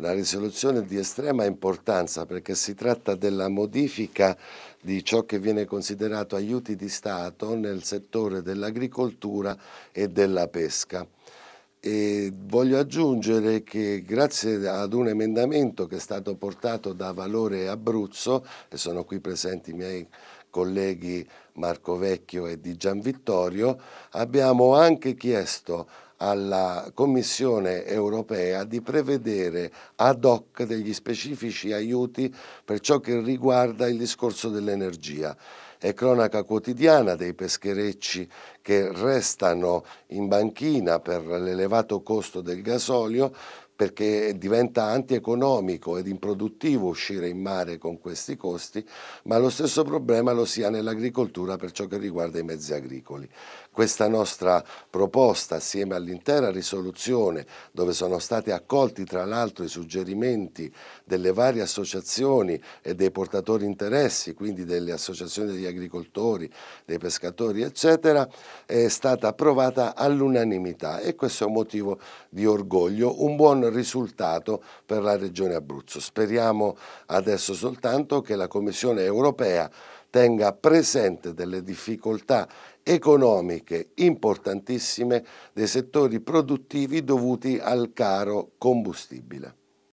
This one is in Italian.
La risoluzione è di estrema importanza perché si tratta della modifica di ciò che viene considerato aiuti di Stato nel settore dell'agricoltura e della pesca. E voglio aggiungere che grazie ad un emendamento che è stato portato da Valore Abruzzo, e sono qui presenti i miei colleghi Marco Vecchio e di Vittorio, abbiamo anche chiesto alla Commissione europea di prevedere ad hoc degli specifici aiuti per ciò che riguarda il discorso dell'energia. È cronaca quotidiana dei pescherecci che restano in banchina per l'elevato costo del gasolio, perché diventa antieconomico ed improduttivo uscire in mare con questi costi, ma lo stesso problema lo si ha nell'agricoltura per ciò che riguarda i mezzi agricoli. Questa nostra proposta, assieme all'intera risoluzione, dove sono stati accolti tra l'altro i suggerimenti delle varie associazioni e dei portatori interessi, quindi delle associazioni degli agricoltori, dei pescatori, eccetera, è stata approvata all'unanimità e questo è un motivo di orgoglio, un buon risultato per la Regione Abruzzo. Speriamo adesso soltanto che la Commissione europea tenga presente delle difficoltà economiche importantissime dei settori produttivi dovuti al caro combustibile.